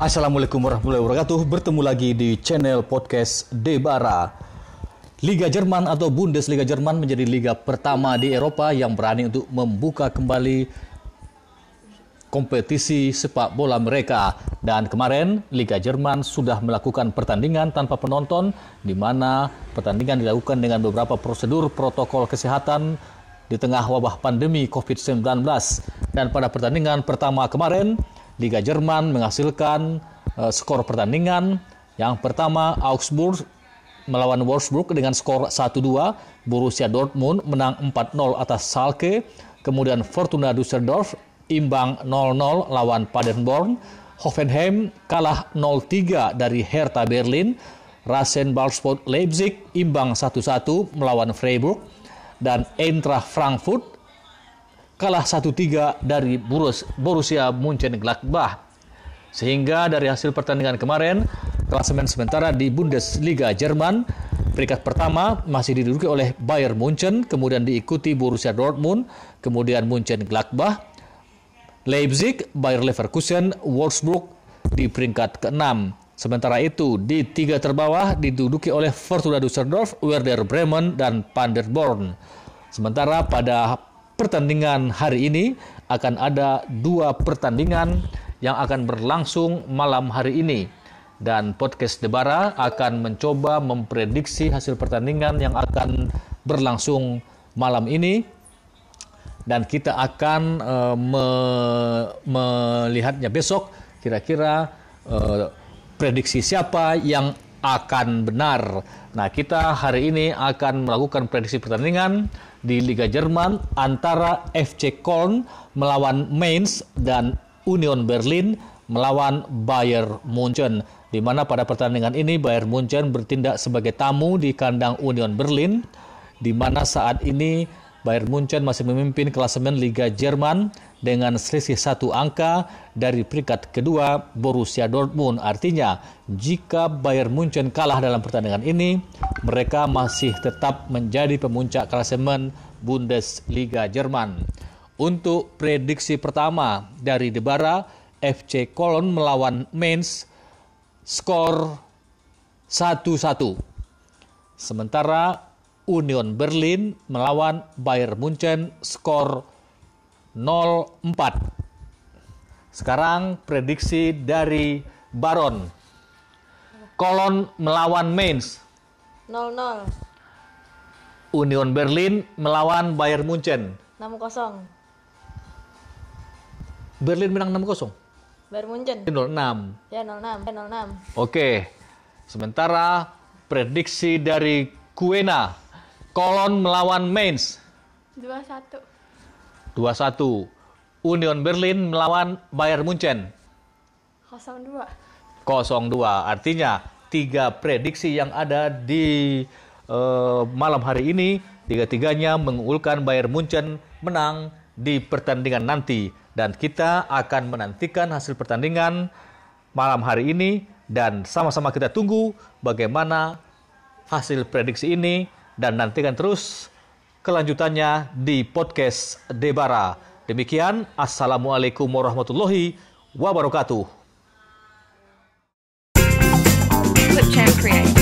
Assalamualaikum warahmatullahi wabarakatuh. Bertemu lagi di channel podcast Debara. Liga Jerman atau Bundesliga Jerman menjadi liga pertama di Eropa yang berani untuk membuka kembali kompetisi sepak bola mereka. Dan kemarin Liga Jerman sudah melakukan pertandingan tanpa penonton di mana pertandingan dilakukan dengan beberapa prosedur protokol kesehatan di tengah wabah pandemi COVID-19. Dan pada pertandingan pertama kemarin Liga Jerman menghasilkan uh, skor pertandingan. Yang pertama Augsburg melawan Wolfsburg dengan skor 1-2. Borussia Dortmund menang 4-0 atas Schalke. Kemudian Fortuna Düsseldorf imbang 0-0 lawan Paderborn. Hoffenheim kalah 0-3 dari Hertha Berlin. Rasen Balsport Leipzig imbang 1-1 melawan Freiburg. Dan Eintracht Frankfurt kalah 1-3 dari Borussia Mönchengladbach. Sehingga dari hasil pertandingan kemarin, klasemen sementara di Bundesliga Jerman peringkat pertama masih diduduki oleh Bayern Munchen, kemudian diikuti Borussia Dortmund, kemudian Munchen Gladbach, Leipzig, Bayer Leverkusen, Wolfsburg di peringkat ke-6. Sementara itu, di tiga terbawah diduduki oleh Fortuna Düsseldorf, Werder Bremen, dan Paderborn. Sementara pada pertandingan hari ini akan ada dua pertandingan yang akan berlangsung malam hari ini dan podcast Debara akan mencoba memprediksi hasil pertandingan yang akan berlangsung malam ini dan kita akan uh, me melihatnya besok kira-kira uh, prediksi siapa yang akan benar. Nah, kita hari ini akan melakukan prediksi pertandingan di Liga Jerman antara FC Köln melawan Mainz dan Union Berlin melawan Bayer Munchen di mana pada pertandingan ini Bayern Munchen bertindak sebagai tamu di kandang Union Berlin di mana saat ini Bayern Munchen masih memimpin klasemen Liga Jerman dengan selisih satu angka dari peringkat kedua Borussia Dortmund. Artinya, jika Bayern Munchen kalah dalam pertandingan ini, mereka masih tetap menjadi pemuncak klasemen Bundesliga Jerman. Untuk prediksi pertama dari Debara, FC Cologne melawan Mainz skor 1-1. Sementara Union Berlin melawan Bayern Munchen skor 0-4. Sekarang prediksi dari Baron. Kolon melawan Mainz. 0-0. Union Berlin melawan Bayern Munchen. 6-0. Berlin menang 6-0. Bayern Munchen. 0-6. Eh, ya, 0-6. Ya, 0-6. Oke. Sementara prediksi dari Kuena. Kolon melawan Mainz. 2-1. 2-1. Union Berlin melawan Bayern Munchen. 0-2. 0-2. Artinya tiga prediksi yang ada di uh, malam hari ini. Tiga-tiganya mengulkan Bayern Munchen menang di pertandingan nanti. Dan kita akan menantikan hasil pertandingan malam hari ini. Dan sama-sama kita tunggu bagaimana hasil prediksi ini. Dan nantikan terus kelanjutannya di podcast Debara. Demikian, Assalamualaikum warahmatullahi wabarakatuh. clipchamp create